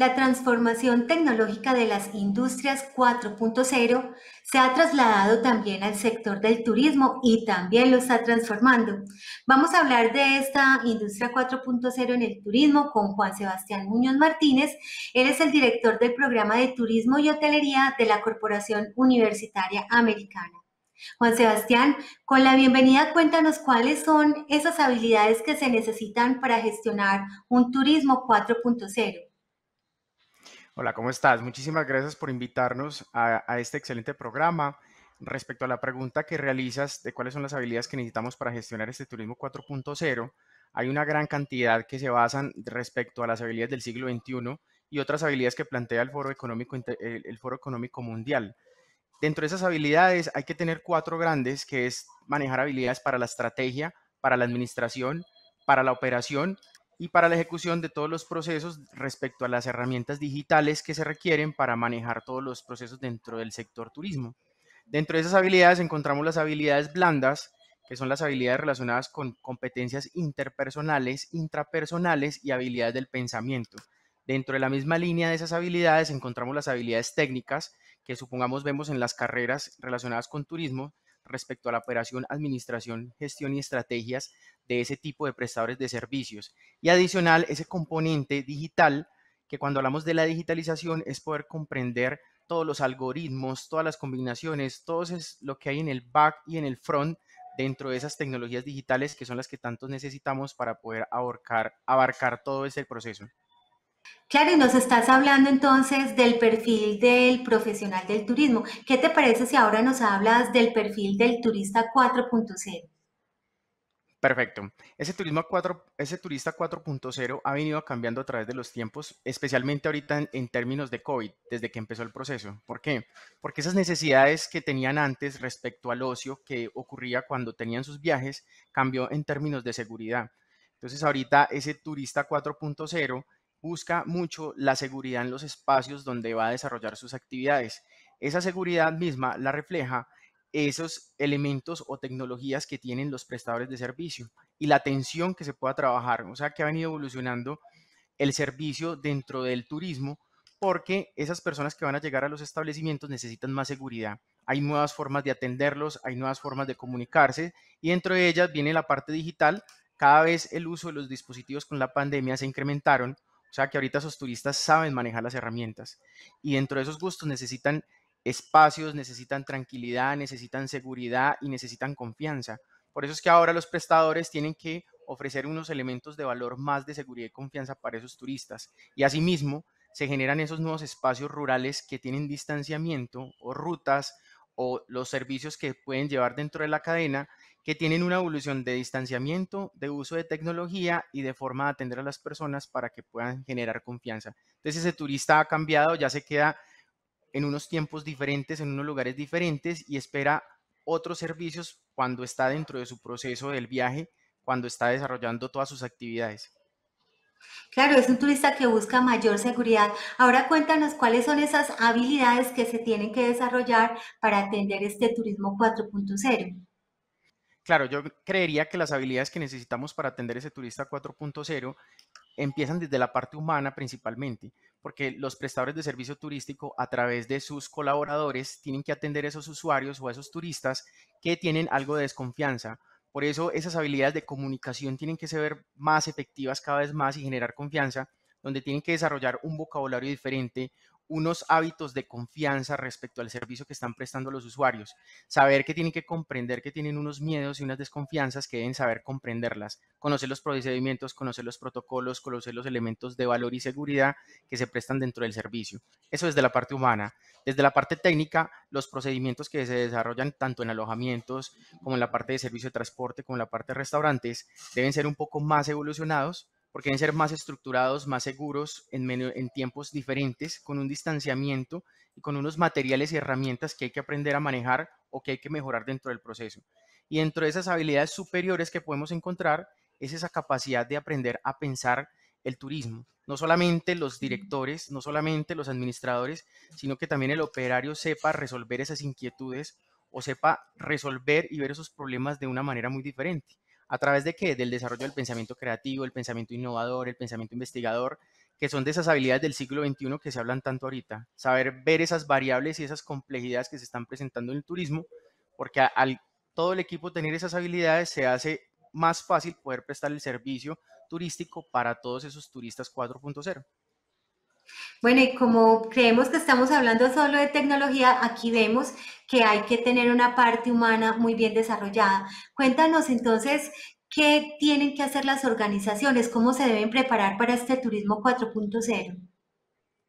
la transformación tecnológica de las industrias 4.0 se ha trasladado también al sector del turismo y también lo está transformando. Vamos a hablar de esta industria 4.0 en el turismo con Juan Sebastián Muñoz Martínez. Él es el director del programa de turismo y hotelería de la Corporación Universitaria Americana. Juan Sebastián, con la bienvenida cuéntanos cuáles son esas habilidades que se necesitan para gestionar un turismo 4.0. Hola, ¿cómo estás? Muchísimas gracias por invitarnos a, este excelente programa. Respecto a la pregunta que realizas de cuáles son las habilidades que necesitamos para gestionar este turismo 4.0, hay una gran cantidad que se basan respecto a las habilidades del siglo XXI y otras habilidades que plantea el Foro Económico, el Foro Económico Mundial. Dentro de esas habilidades hay que tener cuatro grandes, que es manejar habilidades para la estrategia, para la administración, para la operación y para la ejecución de todos los procesos respecto a las herramientas digitales que se requieren para manejar todos los procesos dentro del sector turismo. Dentro de esas habilidades encontramos las habilidades blandas, que son las habilidades relacionadas con competencias interpersonales, intrapersonales y habilidades del pensamiento. Dentro de la misma línea de esas habilidades encontramos las habilidades técnicas, que supongamos vemos en las carreras relacionadas con turismo, respecto a la operación, administración, gestión y estrategias de ese tipo de prestadores de servicios. Y adicional, ese componente digital, que cuando hablamos de la digitalización es poder comprender todos los algoritmos, todas las combinaciones, todo es lo que hay en el back y en el front dentro de esas tecnologías digitales que son las que tanto necesitamos para poder abarcar, abarcar todo ese proceso. Claro, y nos estás hablando entonces del perfil del profesional del turismo. ¿Qué te parece si ahora nos hablas del perfil del turista 4.0? Perfecto. Ese, turismo 4, ese turista 4.0 ha venido cambiando a través de los tiempos, especialmente ahorita en, en, términos de COVID, desde que empezó el proceso. ¿Por qué? Porque esas necesidades que tenían antes respecto al ocio que ocurría cuando tenían sus viajes cambió en términos de seguridad. Entonces ahorita ese turista 4.0 busca mucho la seguridad en los espacios donde va a desarrollar sus actividades. Esa seguridad misma la refleja esos elementos o tecnologías que tienen los prestadores de servicio y la atención que se pueda trabajar. O sea, que ha venido evolucionando el servicio dentro del turismo porque esas personas que van a llegar a los establecimientos necesitan más seguridad. Hay nuevas formas de atenderlos, hay nuevas formas de comunicarse y dentro de ellas viene la parte digital. Cada vez el uso de los dispositivos con la pandemia se incrementaron o sea que ahorita esos turistas saben manejar las herramientas y dentro de esos gustos necesitan espacios, necesitan tranquilidad, necesitan seguridad y necesitan confianza. Por eso es que ahora los prestadores tienen que ofrecer unos elementos de valor más de seguridad y confianza para esos turistas. Y asimismo, se generan esos nuevos espacios rurales que tienen distanciamiento o rutas o los servicios que pueden llevar dentro de la cadena que tienen una evolución de distanciamiento, de uso de tecnología y de forma de atender a las personas para que puedan generar confianza. Entonces ese turista ha cambiado, ya se queda en unos tiempos diferentes, en unos lugares diferentes y espera otros servicios cuando está dentro de su proceso del viaje, cuando está desarrollando todas sus actividades. Claro, es un turista que busca mayor seguridad. Ahora cuéntanos cuáles son esas habilidades que se tienen que desarrollar para atender este turismo 4.0. Claro, yo creería que las habilidades que necesitamos para atender ese turista 4.0 empiezan desde la parte humana principalmente, porque los prestadores de servicio turístico a través de sus colaboradores tienen que atender a esos usuarios o a esos turistas que tienen algo de desconfianza. Por eso esas habilidades de comunicación tienen que ser más efectivas cada vez más y generar confianza, donde tienen que desarrollar un vocabulario diferente, unos hábitos de confianza respecto al servicio que están prestando los usuarios, saber que tienen que comprender que tienen unos miedos y unas desconfianzas que deben saber comprenderlas, conocer los procedimientos, conocer los protocolos, conocer los elementos de valor y seguridad que se prestan dentro del servicio. Eso desde la parte humana. Desde la parte técnica, los procedimientos que se desarrollan tanto en alojamientos como en la parte de servicio de transporte, como en la parte de restaurantes, deben ser un poco más evolucionados porque deben ser más estructurados, más seguros, en, en tiempos diferentes, con un distanciamiento y con unos materiales y herramientas que hay que aprender a manejar o que hay que mejorar dentro del proceso. Y dentro de esas habilidades superiores que podemos encontrar es esa capacidad de aprender a pensar el turismo. No solamente los mm. directores, no solamente los administradores, sino que también el operario sepa resolver esas inquietudes o sepa resolver y ver esos problemas de una manera muy diferente. ¿A través de qué? Del desarrollo del pensamiento creativo, el pensamiento innovador, el pensamiento investigador, que son de esas habilidades del siglo XXI que se hablan tanto ahorita. Saber ver esas variables y esas complejidades que se están presentando en el turismo, porque al todo el equipo tener esas habilidades se hace más fácil poder prestar el servicio turístico para todos esos turistas 4.0. Bueno, y como creemos que estamos hablando solo de tecnología, aquí vemos que hay que tener una parte humana muy bien desarrollada. Cuéntanos entonces qué tienen que hacer las organizaciones, cómo se deben preparar para este turismo 4.0.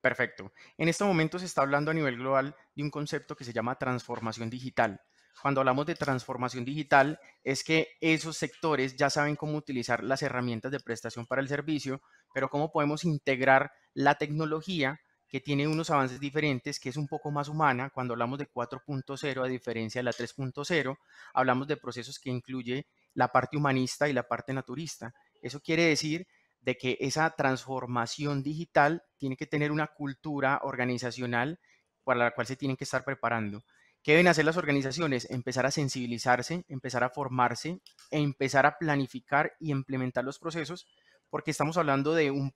Perfecto. En este momento se está hablando a nivel global de un concepto que se llama transformación digital cuando hablamos de transformación digital es que esos sectores ya saben cómo utilizar las herramientas de prestación para el servicio, pero cómo podemos integrar la tecnología que tiene unos avances diferentes, que es un poco más humana. Cuando hablamos de 4.0, a diferencia de la 3.0, hablamos de procesos que incluye la parte humanista y la parte naturista. Eso quiere decir de que esa transformación digital tiene que tener una cultura organizacional para la cual se tienen que estar preparando. ¿Qué deben hacer las organizaciones? Empezar a sensibilizarse, empezar a formarse, e empezar a planificar y implementar los procesos, porque estamos hablando de un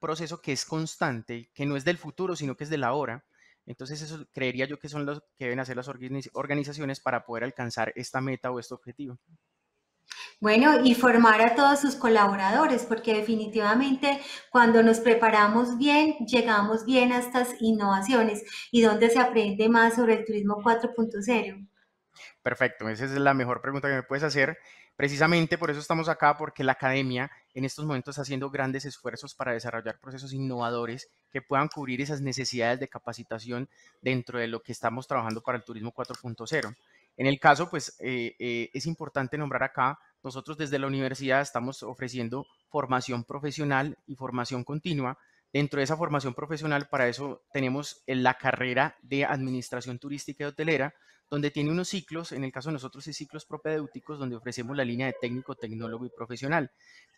proceso que es constante, que no es del futuro, sino que es de la hora. Entonces, eso creería yo que son los que deben hacer las organizaciones para poder alcanzar esta meta o este objetivo. Bueno, y formar a todos sus colaboradores, porque definitivamente cuando nos preparamos bien, llegamos bien a estas innovaciones y dónde se aprende más sobre el turismo 4.0. Perfecto, esa es la mejor pregunta que me puedes hacer. Precisamente por eso estamos acá, porque la academia en estos momentos está haciendo grandes esfuerzos para desarrollar procesos innovadores que puedan cubrir esas necesidades de capacitación dentro de lo que estamos trabajando para el turismo 4.0. En el caso, pues eh, eh, es importante nombrar acá nosotros desde la universidad estamos ofreciendo formación profesional y formación continua. Dentro de esa formación profesional, para eso tenemos eh, la carrera de Administración Turística y Hotelera, donde tiene unos ciclos, en el caso de nosotros es ciclos propedéuticos, donde ofrecemos la línea de técnico, tecnólogo y profesional.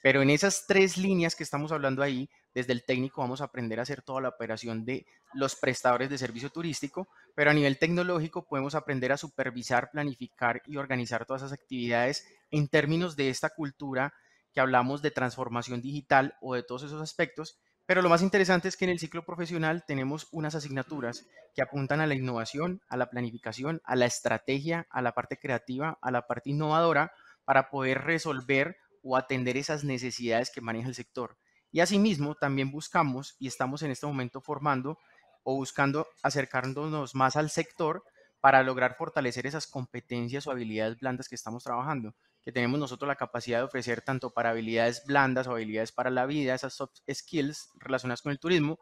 Pero en esas tres líneas que estamos hablando ahí, desde el técnico vamos a aprender a hacer toda la operación de los prestadores de servicio turístico, pero a nivel tecnológico podemos aprender a supervisar, planificar y organizar todas esas actividades en términos de esta cultura que hablamos de transformación digital o de todos esos aspectos pero lo más interesante es que en el ciclo profesional tenemos unas asignaturas que apuntan a la innovación, a la planificación, a la estrategia, a la parte creativa, a la parte innovadora, para poder resolver o atender esas necesidades que maneja el sector. Y asimismo, también buscamos y estamos en este momento formando o buscando acercarnos más al sector para lograr fortalecer esas competencias o habilidades blandas que estamos trabajando que tenemos nosotros la capacidad de ofrecer tanto para habilidades blandas o habilidades para la vida, esas soft skills relacionadas con el turismo,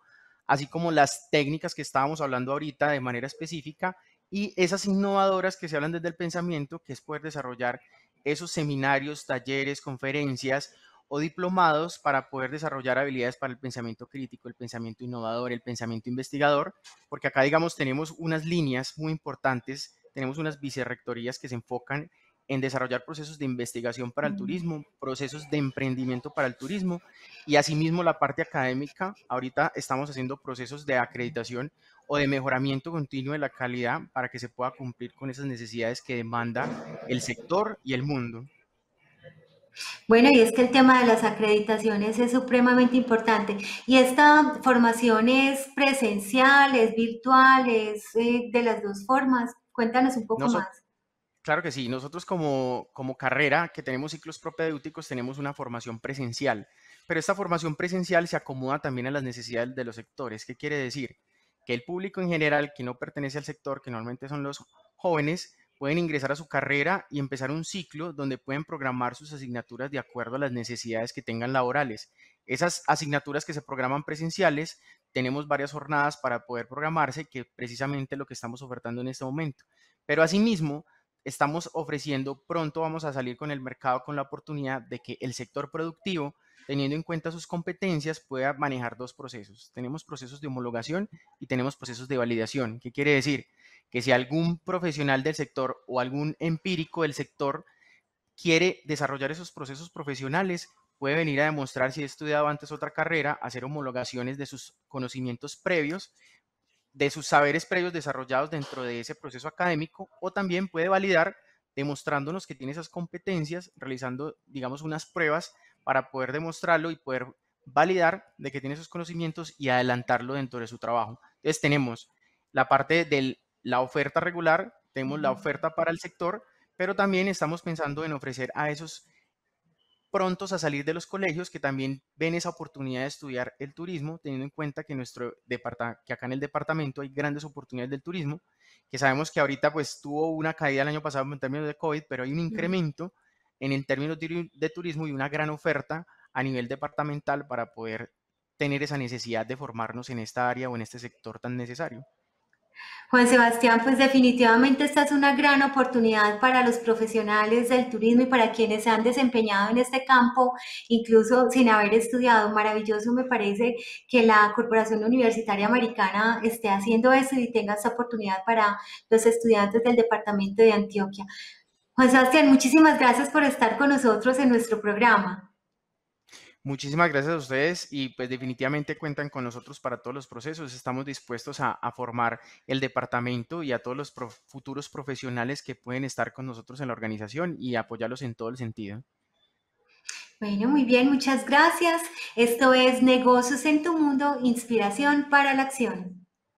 así como las técnicas que estábamos hablando ahorita de manera específica y esas innovadoras que se hablan desde el pensamiento, que es poder desarrollar esos seminarios, talleres, conferencias o diplomados para poder desarrollar habilidades para el pensamiento crítico, el pensamiento innovador, el pensamiento investigador, porque acá, digamos, tenemos unas líneas muy importantes, tenemos unas vicerrectorías que se enfocan en desarrollar procesos de investigación para el turismo, procesos de emprendimiento para el turismo y asimismo la parte académica. Ahorita estamos haciendo procesos de acreditación o de mejoramiento continuo de la calidad para que se pueda cumplir con esas necesidades que demanda el sector y el mundo. Bueno, y es que el tema de las acreditaciones es supremamente importante. ¿Y esta formación es presencial, es virtual, es eh, de las dos formas? Cuéntanos un poco más Claro que sí, nosotros como, carrera que tenemos ciclos propedéuticos tenemos una formación presencial, pero esta formación presencial se acomoda también a las necesidades de los sectores. ¿Qué quiere decir? Que el público en general que no pertenece al sector, que normalmente son los jóvenes, pueden ingresar a su carrera y empezar un ciclo donde pueden programar sus asignaturas de acuerdo a las necesidades que tengan laborales. Esas asignaturas que se programan presenciales, tenemos varias jornadas para poder programarse, que precisamente lo que estamos ofertando en este momento. Pero asimismo, estamos ofreciendo, pronto vamos a salir con el mercado con la oportunidad de que el sector productivo, teniendo en cuenta sus competencias, pueda manejar dos procesos. Tenemos procesos de homologación y tenemos procesos de validación. ¿Qué quiere decir? Que si algún profesional del sector o algún empírico del sector quiere desarrollar esos procesos profesionales, puede venir a demostrar si ha estudiado antes otra carrera, hacer homologaciones de sus conocimientos previos de sus saberes previos desarrollados dentro de ese proceso académico o también puede validar demostrándonos que tiene esas competencias, realizando, digamos, unas pruebas para poder demostrarlo y poder validar de que tiene esos conocimientos y adelantarlo dentro de su trabajo. Entonces tenemos la parte de la oferta regular, tenemos la oferta para el sector, pero también estamos pensando en ofrecer a esos prontos a salir de los colegios que también ven esa oportunidad de estudiar el turismo, teniendo en cuenta que, nuestro que acá en el departamento hay grandes oportunidades del turismo, que sabemos que ahorita pues tuvo una caída el año pasado en términos de COVID, pero hay un incremento en el término de turismo y una gran oferta a nivel departamental para poder tener esa necesidad de formarnos en esta área o en este sector tan necesario. Juan Sebastián, pues definitivamente esta es una gran oportunidad para los profesionales del turismo y para quienes se han desempeñado en este campo, incluso sin haber estudiado. Maravilloso me parece que la Corporación Universitaria Americana esté haciendo eso y tenga esta oportunidad para los estudiantes del Departamento de Antioquia. Juan Sebastián, muchísimas gracias por estar con nosotros en nuestro programa. Muchísimas gracias a ustedes y pues definitivamente cuentan con nosotros para todos los procesos. Estamos dispuestos a, formar el departamento y a todos los futuros profesionales que pueden estar con nosotros en la organización y apoyarlos en todo el sentido. Bueno, muy bien, muchas gracias. Esto es Negocios en tu Mundo, Inspiración para la Acción.